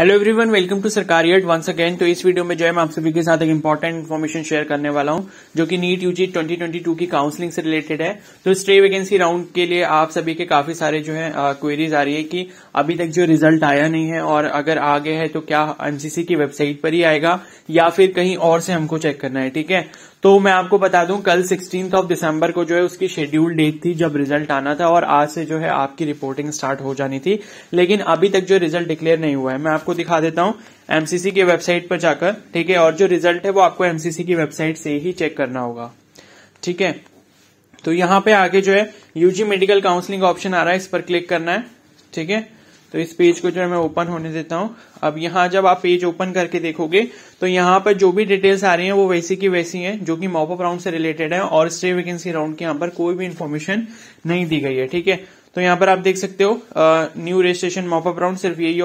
hello everyone welcome to सरकारी once again तो इस वीडियो में जो है मैं आप सभी के साथ एक इंपॉर्टेंट इन्फॉर्मेशन शेयर करने वाला हूं जो कि नीट यूजी 2022 की काउंसलिंग से रिलेटेड है तो स्टे वैकेंसी राउंड के लिए आप सभी के काफी सारे जो है क्वेरीज आ रही है कि अभी तक जो रिजल्ट आया नहीं है और अगर आ गया है तो क्या एमसीसी की वेबसाइट पर ही आएगा या फिर कहीं और से हमको चेक करना है ठीक है तो मैं आपको बता दूं कल सिक्सटीन ऑफ दिसंबर को जो है उसकी शेड्यूल डेट थी जब रिजल्ट आना था और आज से जो है आपकी रिपोर्टिंग स्टार्ट हो जानी थी लेकिन अभी तक जो रिजल्ट डिक्लेयर नहीं हुआ है मैं आपको दिखा देता हूं एमसीसी की वेबसाइट पर जाकर ठीक है और जो रिजल्ट है वो आपको एमसीसी की वेबसाइट से ही चेक करना होगा ठीक है तो यहां पे आगे जो है यूजी मेडिकल काउंसलिंग ऑप्शन आ रहा है इस पर क्लिक करना है ठीक है तो इस पेज को जो है मैं ओपन होने देता हूं अब यहां जब आप पेज ओपन करके देखोगे तो यहां पर जो भी डिटेल्स आ रही हैं वो वैसी की वैसी हैं जो कि मॉपअप राउंड से रिलेटेड है और स्टे वैकेंसी राउंड के यहां पर कोई भी इन्फॉर्मेशन नहीं दी गई है ठीक है तो यहां पर आप देख सकते हो न्यू रजिस्ट्रेशन मॉपअप राउंड सिर्फ यही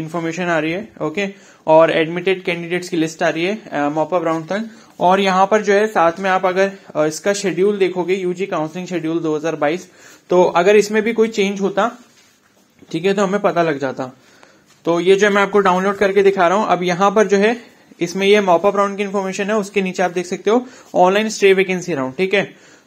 इन्फॉर्मेशन आ रही है ओके और एडमिटेड कैंडिडेट्स की लिस्ट आ रही है मॉपअप राउंड तक और यहां पर जो है साथ में आप अगर इसका शेड्यूल देखोगे यूजी काउंसलिंग शेड्यूल 2022 तो अगर इसमें भी कोई चेंज होता ठीक है तो हमें पता लग जाता तो ये जो मैं आपको डाउनलोड करके दिखा रहा हूं अब यहां पर जो है इसमें ये मॉपअप राउंड की इन्फॉर्मेशन है उसके नीचे आप देख सकते हो ऑनलाइन स्टे वैकेंसी राउंड ठीक है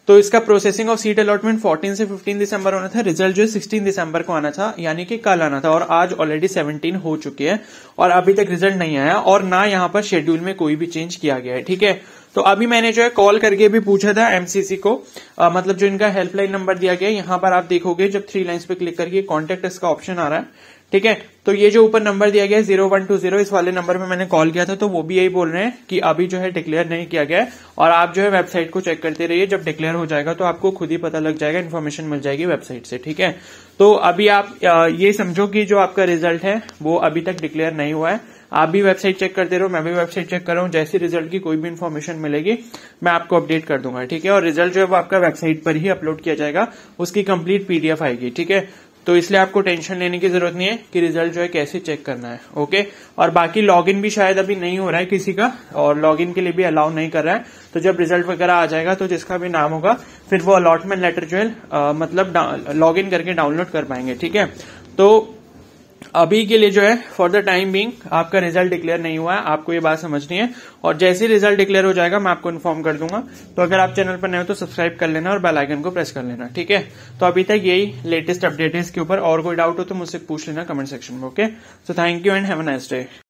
तो इसका प्रोसेसिंग ऑफ सीट अलॉटमेंट 14 से 15 दिसंबर होना था रिजल्ट जो है सिक्सटीन दिसंबर को आना था यानी कि कल आना था और आज ऑलरेडी 17 हो चुकी है और अभी तक रिजल्ट नहीं आया और ना यहां पर शेड्यूल में कोई भी चेंज किया गया है ठीक है तो अभी मैंने जो है कॉल करके भी पूछा था एमसीसी को आ, मतलब जो इनका हेल्पलाइन नंबर दिया गया यहां पर आप देखोगे जब थ्री लाइन्स पे क्लिक करके कॉन्टेक्ट इसका ऑप्शन आ रहा है ठीक है तो ये जो ऊपर नंबर दिया गया जीरो वन टू जीरो इस वाले नंबर में मैंने कॉल किया था तो वो भी यही बोल रहे हैं कि अभी जो है डिक्लेयर नहीं किया गया और आप जो है वेबसाइट को चेक करते रहिए जब डिक्लेयर हो जाएगा तो आपको खुद ही पता लग जाएगा इन्फॉर्मेशन मिल जाएगी वेबसाइट से ठीक है तो अभी आप ये समझो कि जो आपका रिजल्ट है वो अभी तक डिक्लेयर नहीं हुआ है आप भी वेबसाइट चेक करते रहो मैं भी वेबसाइट चेक कर रहा हूँ जैसे रिजल्ट की कोई भी इन्फॉर्मेशन मिलेगी मैं आपको अपडेट कर दूंगा ठीक है और रिजल्ट जो है वो आपका वेबसाइट पर ही अपलोड किया जाएगा उसकी कंप्लीट पीडीएफ आएगी ठीक है तो इसलिए आपको टेंशन लेने की जरूरत नहीं है कि रिजल्ट जो है कैसे चेक करना है ओके और बाकी लॉगिन भी शायद अभी नहीं हो रहा है किसी का और लॉगिन के लिए भी अलाउ नहीं कर रहा है तो जब रिजल्ट वगैरह आ जाएगा तो जिसका भी नाम होगा फिर वो अलॉटमेंट लेटर जो है मतलब लॉग इन करके डाउनलोड कर पाएंगे ठीक है तो अभी के लिए जो है फॉर द टाइम बिंग आपका रिजल्ट डिक्लेयर नहीं हुआ है आपको ये बात समझनी है और जैसे ही रिजल्ट डिक्लेयर हो जाएगा मैं आपको इन्फॉर्म कर दूंगा तो अगर आप चैनल पर नए हो तो सब्सक्राइब कर लेना और बेलाइकन को प्रेस कर लेना ठीक है तो अभी तक यही लेटेस्ट अपडेट है इसके ऊपर और कोई डाउट हो तो मुझसे पूछ लेना कमेंट सेक्शन में okay so thank you and have a nice day